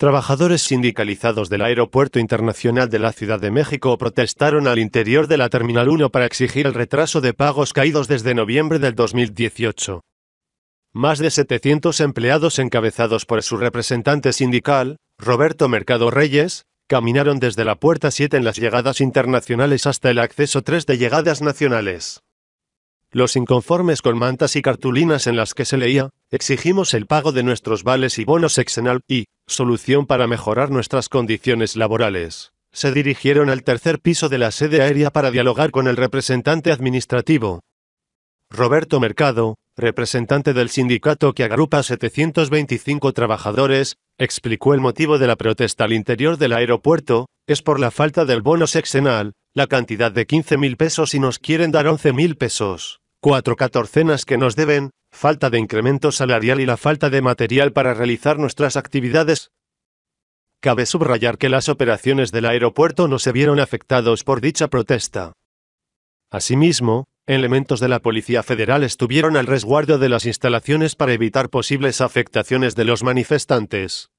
Trabajadores sindicalizados del Aeropuerto Internacional de la Ciudad de México protestaron al interior de la Terminal 1 para exigir el retraso de pagos caídos desde noviembre del 2018. Más de 700 empleados encabezados por su representante sindical, Roberto Mercado Reyes, caminaron desde la puerta 7 en las llegadas internacionales hasta el acceso 3 de llegadas nacionales. Los inconformes con mantas y cartulinas en las que se leía, exigimos el pago de nuestros vales y bonos exenal y, solución para mejorar nuestras condiciones laborales. Se dirigieron al tercer piso de la sede aérea para dialogar con el representante administrativo. Roberto Mercado, representante del sindicato que agrupa a 725 trabajadores, explicó el motivo de la protesta al interior del aeropuerto, es por la falta del bono sexenal, la cantidad de 15 mil pesos y nos quieren dar mil pesos cuatro catorcenas que nos deben, falta de incremento salarial y la falta de material para realizar nuestras actividades. Cabe subrayar que las operaciones del aeropuerto no se vieron afectados por dicha protesta. Asimismo, elementos de la Policía Federal estuvieron al resguardo de las instalaciones para evitar posibles afectaciones de los manifestantes.